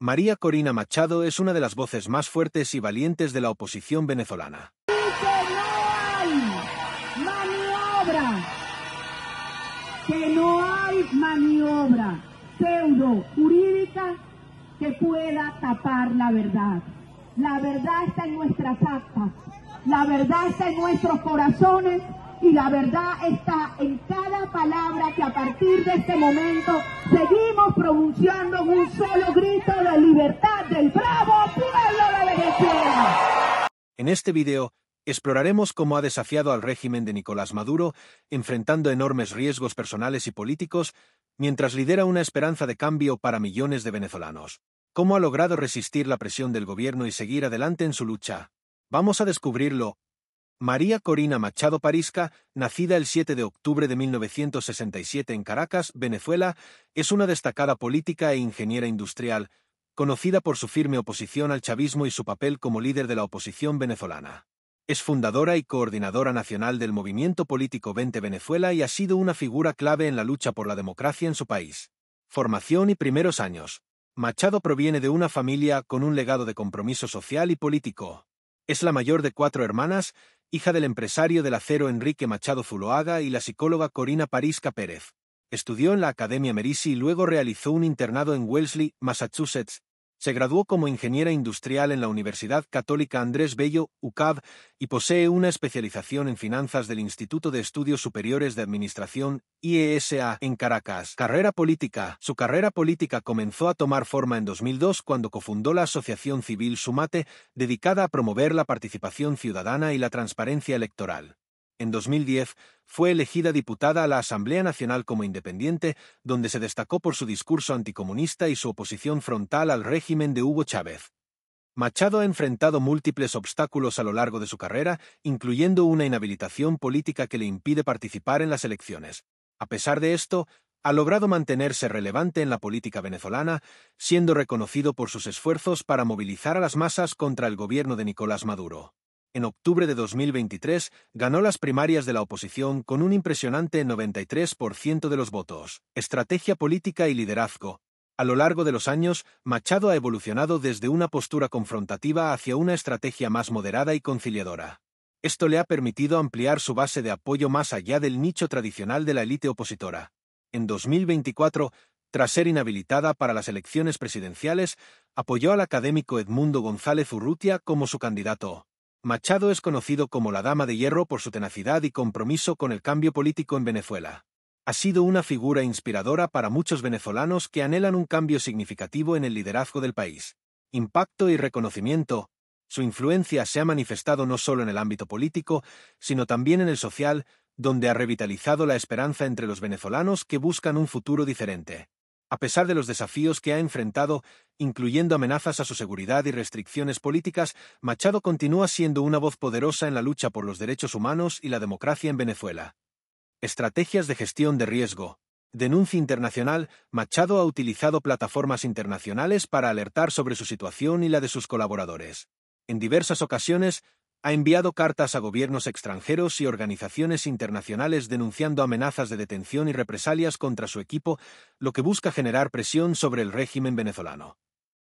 María Corina Machado es una de las voces más fuertes y valientes de la oposición venezolana. Que no hay maniobra, que no hay maniobra pseudo jurídica que pueda tapar la verdad. La verdad está en nuestras actas, la verdad está en nuestros corazones y la verdad está en cada palabra que a partir de este momento seguimos pronunciando un solo grito de libertad del bravo pueblo de Venezuela. En este video exploraremos cómo ha desafiado al régimen de Nicolás Maduro, enfrentando enormes riesgos personales y políticos, mientras lidera una esperanza de cambio para millones de venezolanos. Cómo ha logrado resistir la presión del gobierno y seguir adelante en su lucha. Vamos a descubrirlo María Corina Machado Parisca, nacida el 7 de octubre de 1967 en Caracas, Venezuela, es una destacada política e ingeniera industrial, conocida por su firme oposición al chavismo y su papel como líder de la oposición venezolana. Es fundadora y coordinadora nacional del movimiento político 20 Venezuela y ha sido una figura clave en la lucha por la democracia en su país. Formación y primeros años. Machado proviene de una familia con un legado de compromiso social y político. Es la mayor de cuatro hermanas, hija del empresario del acero Enrique Machado Zuloaga y la psicóloga Corina Parisca Pérez. Estudió en la Academia Merisi y luego realizó un internado en Wellesley, Massachusetts, se graduó como ingeniera industrial en la Universidad Católica Andrés Bello, UCAB, y posee una especialización en finanzas del Instituto de Estudios Superiores de Administración, IESA, en Caracas. Carrera política. Su carrera política comenzó a tomar forma en 2002 cuando cofundó la Asociación Civil Sumate, dedicada a promover la participación ciudadana y la transparencia electoral. En 2010, fue elegida diputada a la Asamblea Nacional como independiente, donde se destacó por su discurso anticomunista y su oposición frontal al régimen de Hugo Chávez. Machado ha enfrentado múltiples obstáculos a lo largo de su carrera, incluyendo una inhabilitación política que le impide participar en las elecciones. A pesar de esto, ha logrado mantenerse relevante en la política venezolana, siendo reconocido por sus esfuerzos para movilizar a las masas contra el gobierno de Nicolás Maduro en octubre de 2023, ganó las primarias de la oposición con un impresionante 93% de los votos. Estrategia política y liderazgo. A lo largo de los años, Machado ha evolucionado desde una postura confrontativa hacia una estrategia más moderada y conciliadora. Esto le ha permitido ampliar su base de apoyo más allá del nicho tradicional de la élite opositora. En 2024, tras ser inhabilitada para las elecciones presidenciales, apoyó al académico Edmundo González Urrutia como su candidato. Machado es conocido como la Dama de Hierro por su tenacidad y compromiso con el cambio político en Venezuela. Ha sido una figura inspiradora para muchos venezolanos que anhelan un cambio significativo en el liderazgo del país. Impacto y reconocimiento. Su influencia se ha manifestado no solo en el ámbito político, sino también en el social, donde ha revitalizado la esperanza entre los venezolanos que buscan un futuro diferente. A pesar de los desafíos que ha enfrentado, incluyendo amenazas a su seguridad y restricciones políticas, Machado continúa siendo una voz poderosa en la lucha por los derechos humanos y la democracia en Venezuela. Estrategias de gestión de riesgo. Denuncia internacional, Machado ha utilizado plataformas internacionales para alertar sobre su situación y la de sus colaboradores. En diversas ocasiones, ha enviado cartas a gobiernos extranjeros y organizaciones internacionales denunciando amenazas de detención y represalias contra su equipo, lo que busca generar presión sobre el régimen venezolano.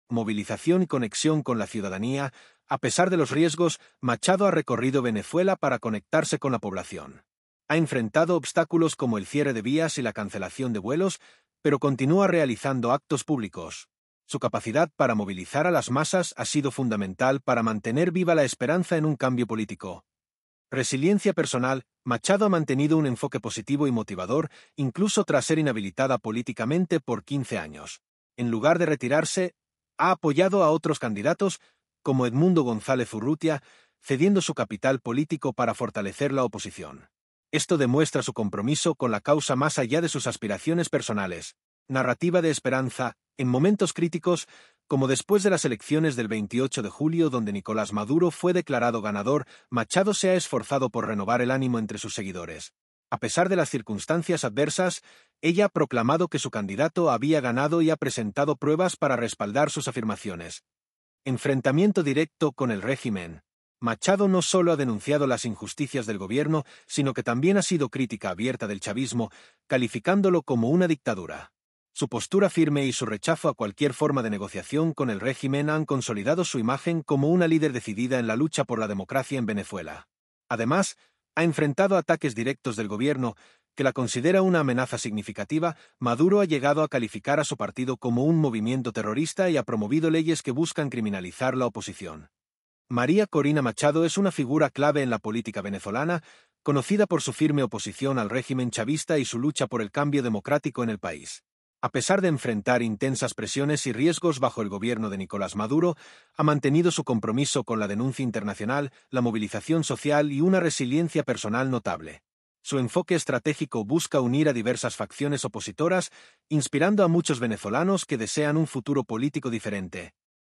Movilización y conexión con la ciudadanía, a pesar de los riesgos, Machado ha recorrido Venezuela para conectarse con la población. Ha enfrentado obstáculos como el cierre de vías y la cancelación de vuelos, pero continúa realizando actos públicos, su capacidad para movilizar a las masas ha sido fundamental para mantener viva la esperanza en un cambio político. Resiliencia personal, Machado ha mantenido un enfoque positivo y motivador, incluso tras ser inhabilitada políticamente por 15 años. En lugar de retirarse, ha apoyado a otros candidatos, como Edmundo González Urrutia, cediendo su capital político para fortalecer la oposición. Esto demuestra su compromiso con la causa más allá de sus aspiraciones personales. Narrativa de esperanza, en momentos críticos, como después de las elecciones del 28 de julio donde Nicolás Maduro fue declarado ganador, Machado se ha esforzado por renovar el ánimo entre sus seguidores. A pesar de las circunstancias adversas, ella ha proclamado que su candidato había ganado y ha presentado pruebas para respaldar sus afirmaciones. Enfrentamiento directo con el régimen. Machado no solo ha denunciado las injusticias del gobierno, sino que también ha sido crítica abierta del chavismo, calificándolo como una dictadura. Su postura firme y su rechazo a cualquier forma de negociación con el régimen han consolidado su imagen como una líder decidida en la lucha por la democracia en Venezuela. Además, ha enfrentado ataques directos del gobierno, que la considera una amenaza significativa, Maduro ha llegado a calificar a su partido como un movimiento terrorista y ha promovido leyes que buscan criminalizar la oposición. María Corina Machado es una figura clave en la política venezolana, conocida por su firme oposición al régimen chavista y su lucha por el cambio democrático en el país a pesar de enfrentar intensas presiones y riesgos bajo el gobierno de Nicolás Maduro, ha mantenido su compromiso con la denuncia internacional, la movilización social y una resiliencia personal notable. Su enfoque estratégico busca unir a diversas facciones opositoras, inspirando a muchos venezolanos que desean un futuro político diferente.